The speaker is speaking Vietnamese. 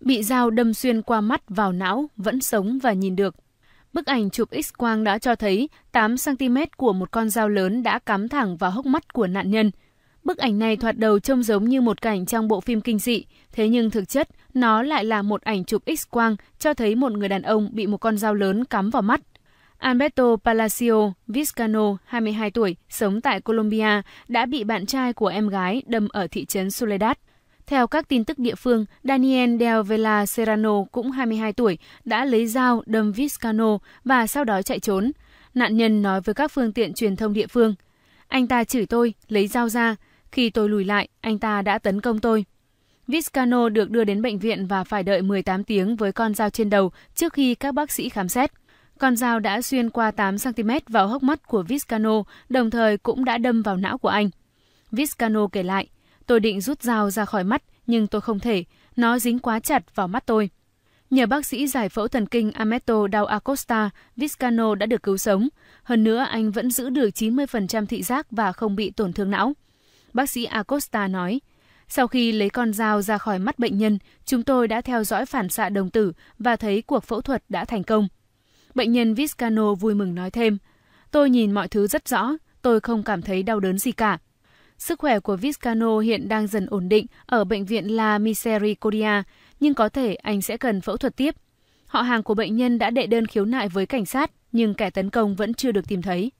bị dao đâm xuyên qua mắt vào não, vẫn sống và nhìn được. Bức ảnh chụp X-quang đã cho thấy 8cm của một con dao lớn đã cắm thẳng vào hốc mắt của nạn nhân. Bức ảnh này thoạt đầu trông giống như một cảnh trong bộ phim kinh dị, thế nhưng thực chất nó lại là một ảnh chụp X-quang cho thấy một người đàn ông bị một con dao lớn cắm vào mắt. Alberto Palacio Viscano 22 tuổi, sống tại Colombia, đã bị bạn trai của em gái đâm ở thị trấn Soledad. Theo các tin tức địa phương, Daniel Del Vela Serrano, cũng 22 tuổi, đã lấy dao đâm Viscano và sau đó chạy trốn. Nạn nhân nói với các phương tiện truyền thông địa phương, anh ta chửi tôi, lấy dao ra. Khi tôi lùi lại, anh ta đã tấn công tôi. Viscano được đưa đến bệnh viện và phải đợi 18 tiếng với con dao trên đầu trước khi các bác sĩ khám xét. Con dao đã xuyên qua 8cm vào hốc mắt của Viscano, đồng thời cũng đã đâm vào não của anh. Viscano kể lại, Tôi định rút dao ra khỏi mắt, nhưng tôi không thể, nó dính quá chặt vào mắt tôi. Nhờ bác sĩ giải phẫu thần kinh Ameto Dao Acosta, Viscano đã được cứu sống. Hơn nữa, anh vẫn giữ được 90% thị giác và không bị tổn thương não. Bác sĩ Acosta nói, sau khi lấy con dao ra khỏi mắt bệnh nhân, chúng tôi đã theo dõi phản xạ đồng tử và thấy cuộc phẫu thuật đã thành công. Bệnh nhân Viscano vui mừng nói thêm, tôi nhìn mọi thứ rất rõ, tôi không cảm thấy đau đớn gì cả. Sức khỏe của Viscano hiện đang dần ổn định ở bệnh viện La Misericordia, nhưng có thể anh sẽ cần phẫu thuật tiếp. Họ hàng của bệnh nhân đã đệ đơn khiếu nại với cảnh sát, nhưng kẻ tấn công vẫn chưa được tìm thấy.